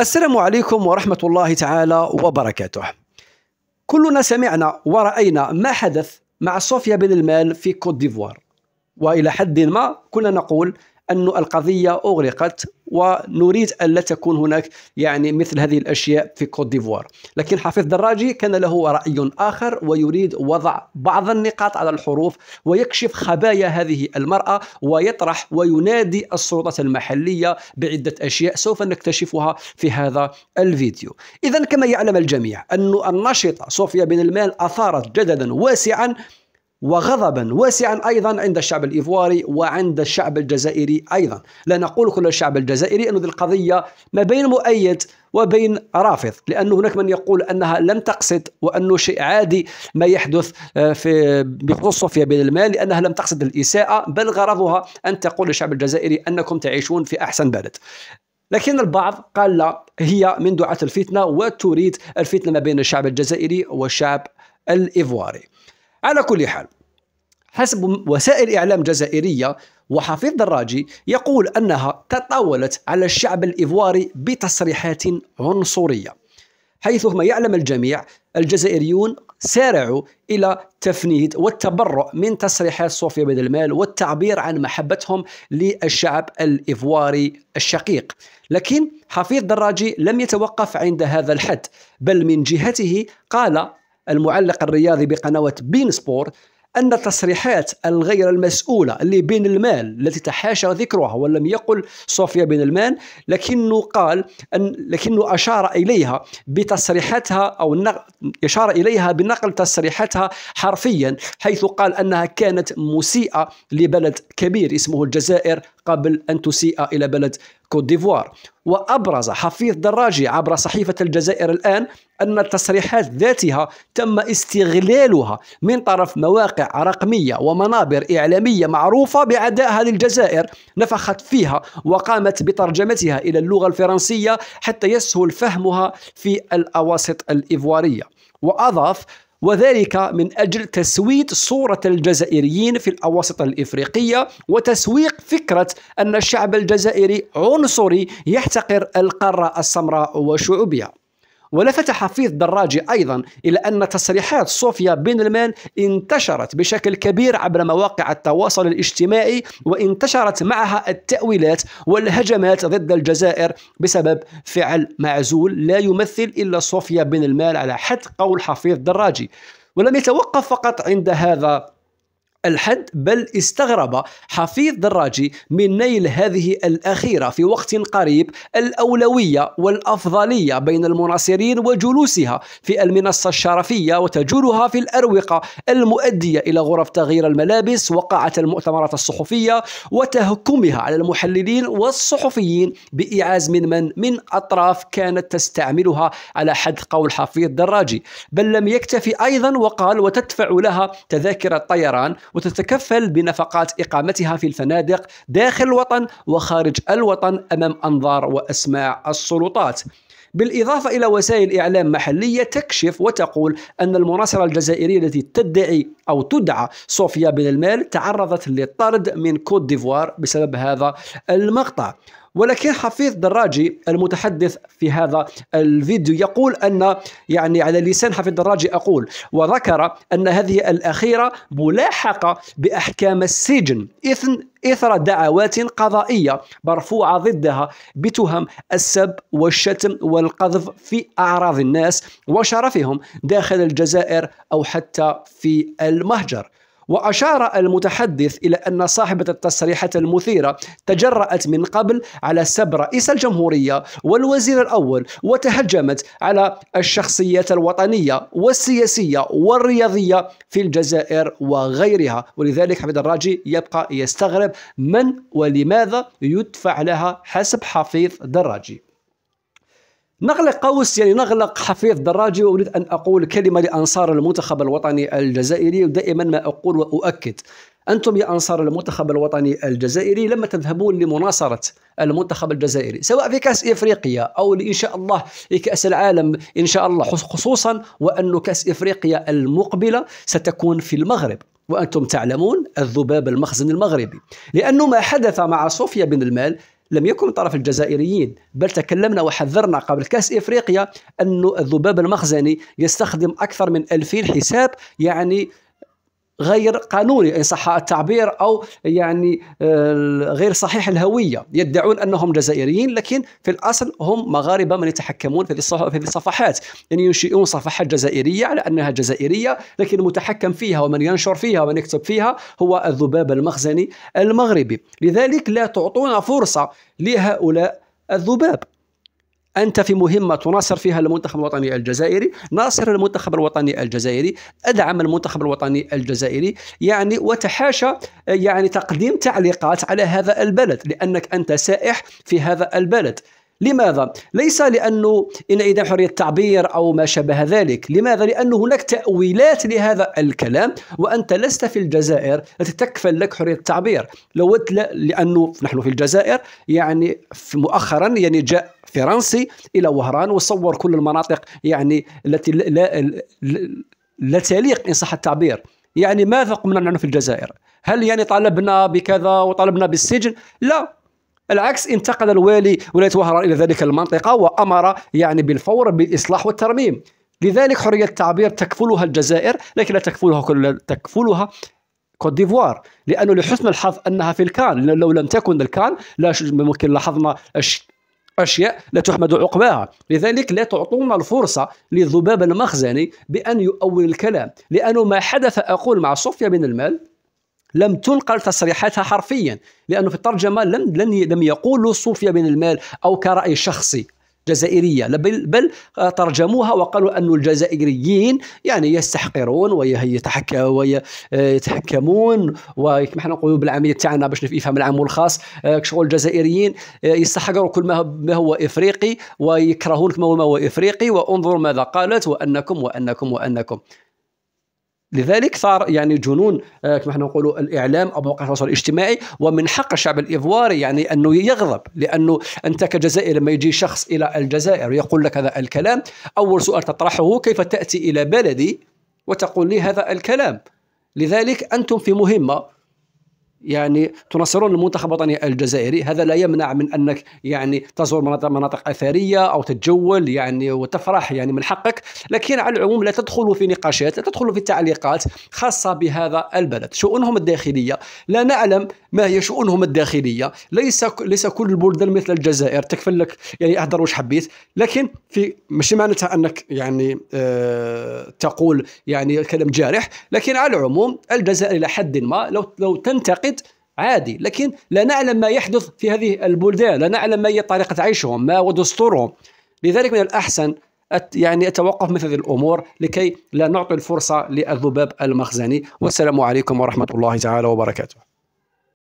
السلام عليكم ورحمة الله تعالى وبركاته كلنا سمعنا ورأينا ما حدث مع صوفيا بن المال في كوت ديفوار وإلى حد ما كنا نقول أن القضية أغلقت ونريد ان لا تكون هناك يعني مثل هذه الأشياء في كوت ديفوار لكن حفيظ دراجي كان له رأي آخر ويريد وضع بعض النقاط على الحروف ويكشف خبايا هذه المرأة ويطرح وينادي السلطات المحلية بعدة أشياء سوف نكتشفها في هذا الفيديو إذا كما يعلم الجميع أن النشطة صوفيا بن المال أثارت جدلا واسعا وغضبا واسعا أيضا عند الشعب الإيفواري وعند الشعب الجزائري أيضا لا نقول كل الشعب الجزائري أن هذه القضية ما بين مؤيد وبين رافض لأن هناك من يقول أنها لم تقصد وأنه شيء عادي ما يحدث آه، في بخصوص صوفيا بن المال لأنها لم تقصد الإساءة بل غرضها أن تقول للشعب الجزائري أنكم تعيشون في أحسن بلد لكن البعض قال لا هي من دعاة الفتنة وتريد الفتنة ما بين الشعب الجزائري والشعب الإيفواري على كل حال حسب وسائل إعلام جزائرية وحفيظ دراجي يقول أنها تطاولت على الشعب الإيفواري بتصريحات عنصرية حيث ما يعلم الجميع الجزائريون سارعوا إلى تفنيد والتبرؤ من تصريحات صوفيا المال والتعبير عن محبتهم للشعب الإيفواري الشقيق لكن حفيظ دراجي لم يتوقف عند هذا الحد بل من جهته قال المعلق الرياضي بقنوات بين سبور أن التصريحات الغير المسؤولة اللي بين المال التي تحاشى ذكرها ولم يقل صوفيا بين المال لكنه قال أن لكنه أشار إليها بتصريحاتها أو أشار إليها بنقل تصريحاتها حرفيا حيث قال أنها كانت مسيئة لبلد كبير اسمه الجزائر قبل أن تسيء إلى بلد كوت ديفوار وأبرز حفيظ دراجي عبر صحيفة الجزائر الآن أن التصريحات ذاتها تم استغلالها من طرف مواقع رقمية ومنابر إعلامية معروفة بعدائها للجزائر نفخت فيها وقامت بترجمتها إلى اللغة الفرنسية حتى يسهل فهمها في الأواسط الإيفوارية وأضاف وذلك من أجل تسويد صورة الجزائريين في الأواسط الإفريقية وتسويق فكرة أن الشعب الجزائري عنصري يحتقر القارة السمراء وشعوبها ولفت حفيظ دراجي أيضا إلى أن تصريحات صوفيا بينلمان انتشرت بشكل كبير عبر مواقع التواصل الاجتماعي وانتشرت معها التأويلات والهجمات ضد الجزائر بسبب فعل معزول لا يمثل إلا صوفيا بينلمان المال على حد قول حفيظ دراجي ولم يتوقف فقط عند هذا الحد بل استغرب حفيظ دراجي من نيل هذه الأخيرة في وقت قريب الأولوية والأفضلية بين المناصرين وجلوسها في المنصة الشرفية وتجولها في الأروقة المؤدية إلى غرف تغيير الملابس وقاعة المؤتمرات الصحفية وتهكمها على المحللين والصحفيين بإعاز من من من أطراف كانت تستعملها على حد قول حفيظ دراجي بل لم يكتفي أيضا وقال وتدفع لها تذاكر الطيران وتتكفل بنفقات إقامتها في الفنادق داخل الوطن وخارج الوطن أمام أنظار وأسماع السلطات بالإضافة إلى وسائل إعلام محلية تكشف وتقول أن المناصرة الجزائرية التي تدعي أو تدعى صوفيا بن المال تعرضت للطرد من كوت ديفوار بسبب هذا المقطع ولكن حفيظ دراجي المتحدث في هذا الفيديو يقول أن يعني على لسان حفيظ دراجي أقول وذكر أن هذه الأخيرة ملاحقة بأحكام السجن إثم إثر دعوات قضائية مرفوعة ضدها بتهم السب والشتم والقذف في أعراض الناس وشرفهم داخل الجزائر أو حتى في المهجر وأشار المتحدث إلى أن صاحبة التصريحة المثيرة تجرأت من قبل على سب رئيس الجمهورية والوزير الأول وتهجمت على الشخصية الوطنية والسياسية والرياضية في الجزائر وغيرها ولذلك حميد الراجي يبقى يستغرب من ولماذا يدفع لها حسب حفيظ دراجي نغلق قوس يعني نغلق حفيظ دراجي واريد ان اقول كلمه لانصار المنتخب الوطني الجزائري ودائما ما اقول واؤكد انتم يا انصار المنتخب الوطني الجزائري لما تذهبون لمناصره المنتخب الجزائري سواء في كاس افريقيا او ان شاء الله لكاس العالم ان شاء الله خصوصا وان كاس افريقيا المقبله ستكون في المغرب وانتم تعلمون الذباب المخزن المغربي لانه ما حدث مع صوفيا بن المال لم يكن من طرف الجزائريين بل تكلمنا وحذرنا قبل كاس افريقيا أن الذباب المخزني يستخدم اكثر من 2000 حساب يعني غير قانوني ان صح التعبير او يعني آه، غير صحيح الهويه يدعون انهم جزائريين لكن في الاصل هم مغاربه من يتحكمون في هذه الصفحات يعني ينشئون صفحات جزائريه على انها جزائريه لكن المتحكم فيها ومن ينشر فيها ومن يكتب فيها هو الذباب المخزني المغربي لذلك لا تعطون فرصه لهؤلاء الذباب انت في مهمه تناصر فيها المنتخب الوطني الجزائري ناصر المنتخب الوطني الجزائري ادعم المنتخب الوطني الجزائري يعني وتحاشى يعني تقديم تعليقات على هذا البلد لانك انت سائح في هذا البلد لماذا؟ ليس لأنه انعدام حرية التعبير أو ما شابه ذلك لماذا؟ لانه هناك تأويلات لهذا الكلام وأنت لست في الجزائر التي تكفل لك حرية التعبير لو لأنه نحن في الجزائر يعني مؤخرا يعني جاء فرنسي إلى وهران وصور كل المناطق يعني التي لا, لا, لا تليق إن صح التعبير يعني ماذا قمنا نحن في الجزائر؟ هل يعني طالبنا بكذا وطالبنا بالسجن؟ لا العكس انتقل الوالي ولايه وهران الى ذلك المنطقه وامر يعني بالفور بالاصلاح والترميم لذلك حريه التعبير تكفلها الجزائر لكن لا تكفلها كل تكفلها كوت ديفوار لانه لحسن الحظ انها في الكان لو لم تكن الكان لا ممكن لاحظنا أشياء لا تحمد عقباها لذلك لا تعطونا الفرصة للذباب المخزني بأن يؤول الكلام لأنه ما حدث أقول مع صوفيا بن المال لم تنقل تصريحاتها حرفيا لأنه في الترجمة لم لم يقولوا صوفيا بن المال أو كرأي شخصي جزائرية بل, بل آه، ترجموها وقالوا أن الجزائريين يعني يستحقرون ويتحكمون وكما حنا نقولوا بالعامية تاعنا باش يفهم العام والخاص آه، شغل الجزائريين آه، يستحقروا كل ما هو إفريقي ويكرهون ما هو إفريقي وانظروا ماذا قالت وأنكم وأنكم وأنكم لذلك صار يعني جنون آه، كما احنا نقولوا الاعلام او مواقع التواصل الاجتماعي ومن حق الشعب الايفواري يعني انه يغضب لانه انت كجزائري لما يجي شخص الى الجزائر ويقول لك هذا الكلام اول سؤال تطرحه كيف تاتي الى بلدي وتقول لي هذا الكلام لذلك انتم في مهمه يعني تنصرون المنتخب الوطني الجزائري هذا لا يمنع من انك يعني تزور مناطق, مناطق اثريه او تتجول يعني وتفرح يعني من حقك لكن على العموم لا تدخلوا في نقاشات لا تدخلوا في تعليقات خاصه بهذا البلد شؤونهم الداخليه لا نعلم ما هي شؤونهم الداخليه ليس ليس كل البلدان مثل الجزائر تكفل لك يعني اهدر وش حبيت لكن في مش معناتها انك يعني آه تقول يعني كلام جارح لكن على العموم الجزائر الى حد ما لو لو تنتقد عادي لكن لا نعلم ما يحدث في هذه البلدان لا نعلم ما هي طريقة عيشهم ما هو دستورهم لذلك من الأحسن يعني أتوقف مثل هذه الأمور لكي لا نعطي الفرصة للذباب المخزني والسلام عليكم ورحمة الله تعالى وبركاته